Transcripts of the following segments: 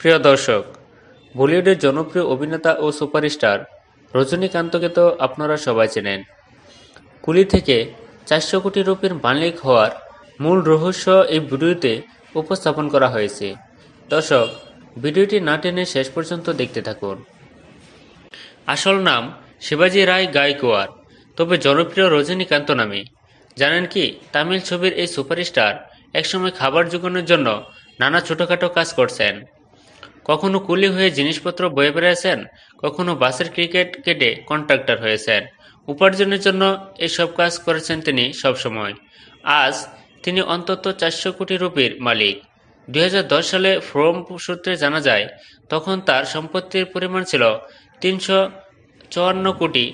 প্রিয় দর্শক বলিউডের জনপ্রিয় অভিনেতা ও সুপারস্টার রজনীকান্তকে তো আপনারা সবাই চেনেন কুলি থেকে চারশো কোটি রুপির মালিক হওয়ার মূল রহস্য এই ভিডিওতে উপস্থাপন করা হয়েছে দর্শক ভিডিওটি না টেনে শেষ পর্যন্ত দেখতে থাকুন আসল নাম শিবাজি রায় গায়কোয়ার তবে জনপ্রিয় রজনীকান্ত নামে জানেন কি তামিল ছবির এই সুপারস্টার একসময় খাবার জোগানোর জন্য নানা ছোটোখাটো কাজ করছেন কখনো কুলি হয়ে জিনিসপত্র বয়ে বেড়াইছেন কখনো বাসের ক্রিকেট কেটে কন্ট্রাক্টর হয়েছেন উপার্জনের জন্য এসব কাজ করেছেন তিনি সবসময় আজ তিনি অন্তত চারশো কোটি রুপির মালিক দুই সালে ফ্রম সূত্রে জানা যায় তখন তার সম্পত্তির পরিমাণ ছিল তিনশো চুয়ান্ন কোটি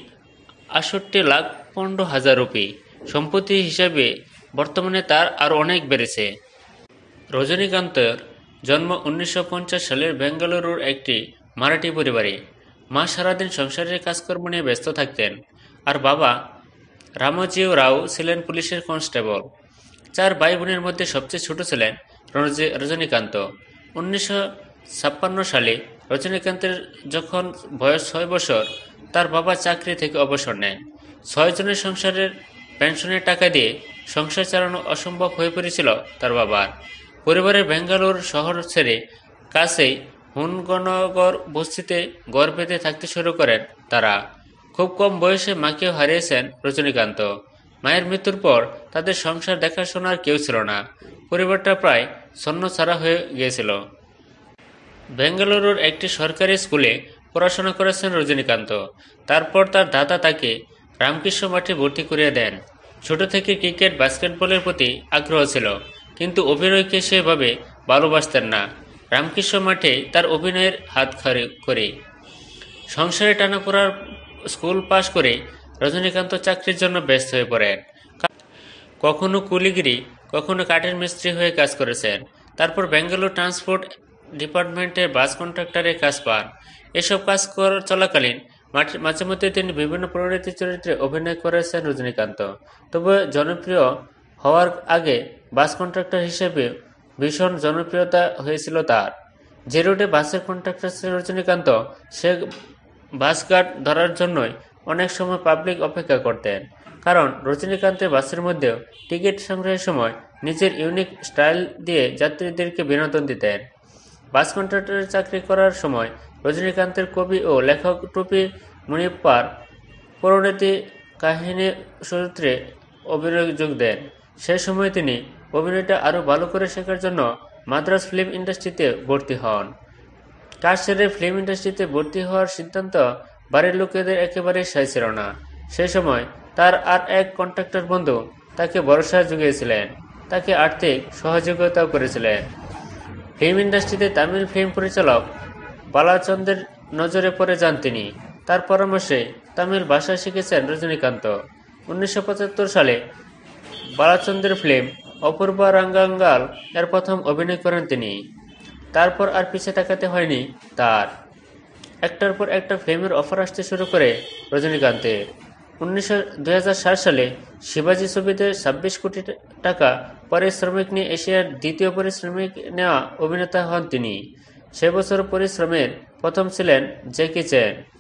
আষট্টি লাখ পনেরো হাজার রুপি সম্পত্তি হিসাবে বর্তমানে তার আর অনেক বেড়েছে রজনীকান্তের জন্ম উনিশশো সালের বেঙ্গালুরুর একটি মারাঠি পরিবারে মা সারাদিন সংসারের কাজকর্ম নিয়ে ব্যস্ত থাকতেন আর বাবা রামজিও রাও ছিলেন পুলিশের কনস্টেবল চার ভাই বোনের মধ্যে সবচেয়ে ছোট ছিলেন রজনীকান্ত উনিশশো সালে রজনীকান্তের যখন বয়স ছয় বছর তার বাবা চাকরি থেকে অবসর নেন ছয়জনের সংসারের পেনশনের টাকা দিয়ে সংসার চালানো অসম্ভব হয়ে পড়েছিল তার বাবার পরিবারের বেঙ্গালোর শহর ছেড়ে কাছেই হুনগনগর বস্তিতে গড় পেতে থাকতে শুরু করেন তারা খুব কম বয়সে মাকেও হারিয়েছেন রজনীকান্ত মায়ের মৃত্যুর পর তাদের সংসার দেখাশোনার কেউ ছিল না পরিবারটা প্রায় ছন্ন ছাড়া হয়ে গিয়েছিল বেঙ্গালুরুর একটি সরকারি স্কুলে পড়াশোনা করেছেন রজনীকান্ত তারপর তার দাদা তাকে রামকৃষ্ণ মাঠে ভর্তি করিয়ে দেন ছোট থেকে ক্রিকেট বাস্কেটবলের প্রতি আগ্রহ ছিল কিন্তু অভিনয়কে সেভাবে ভালোবাসতেন না রামকৃষ্ণ মাঠে তার অভিনয়ের হাত খরে করে সংসারে টানা পড়ার স্কুল পাশ করে রজনীকান্ত চাকরির জন্য ব্যস্ত হয়ে পড়েন কখনো কুলিগিরি কখনো কাঠের মিস্ত্রি হয়ে কাজ করেছেন তারপর বেঙ্গালোর ট্রান্সপোর্ট ডিপার্টমেন্টের বাস কন্ট্রাক্টারে কাজ পান এসব কাজ চলাকালীন মাঝে মধ্যে তিনি বিভিন্ন প্রণীতি চরিত্রে অভিনয় করেছেন রজনীকান্ত তবে জনপ্রিয় হওয়ার আগে বাস কন্ট্রাক্টর হিসেবে ভীষণ জনপ্রিয়তা হয়েছিল তার যে রোডে বাসের কন্ট্রাক্টর ছিল রজনীকান্ত সে বাস গার্ড ধরার জন্যই অনেক সময় পাবলিক অপেক্ষা করতেন কারণ রজনীকান্তের বাসের মধ্যেও টিকিট সংগ্রহের সময় নিজের ইউনিক স্টাইল দিয়ে যাত্রীদেরকে বিনোদন দিতেন বাস কন্ট্রাক্টরের চাকরি করার সময় রজনীকান্তের কবি ও লেখক টুপি মুনিপ্পার পরিণতি কাহিনী সূত্রে যোগ দেন সে সময় তিনি অভিনয়টা আরও ভালো করে শেখার জন্য মাদ্রাস ফিল্ম ইন্ডাস্ট্রিতে ভর্তি হন কাজ সেরে ফিল্ম ইন্ডাস্ট্রিতে ভর্তি হওয়ার সিদ্ধান্ত বাড়ির লোকেদের একেবারে সাই ছিল না সে সময় তার আর এক কন্ট্রাক্টর বন্ধু তাকে ভরসা জুগিয়েছিলেন তাকে আর্থিক সহযোগিতাও করেছিলেন ফিল্ম ইন্ডাস্ট্রিতে তামিল ফিল্ম পরিচালক বালাচন্দ্রের নজরে পড়ে যান তিনি তার পরামর্শে তামিল ভাষা শিখেছেন রজনীকান্ত উনিশশো সালে বালাচন্দ্রের ফিল্ম অপূর্বা রাঙ্গাঙ্গাল এর প্রথম অভিনয় করেন তিনি তারপর আর পিছে তাকাতে হয়নি তার একটার পর একটা ফিল্মের অফার আসতে শুরু করে রজনীকান্তের উনিশশো সালে শিবাজি ছবিতে ছাব্বিশ কোটি টাকা পরিশ্রমিক নিয়ে এশিয়ার দ্বিতীয় পরিশ্রমিক নেওয়া অভিনেতা হন তিনি সে বছর পরিশ্রমের প্রথম ছিলেন জ্যাকি চ্যান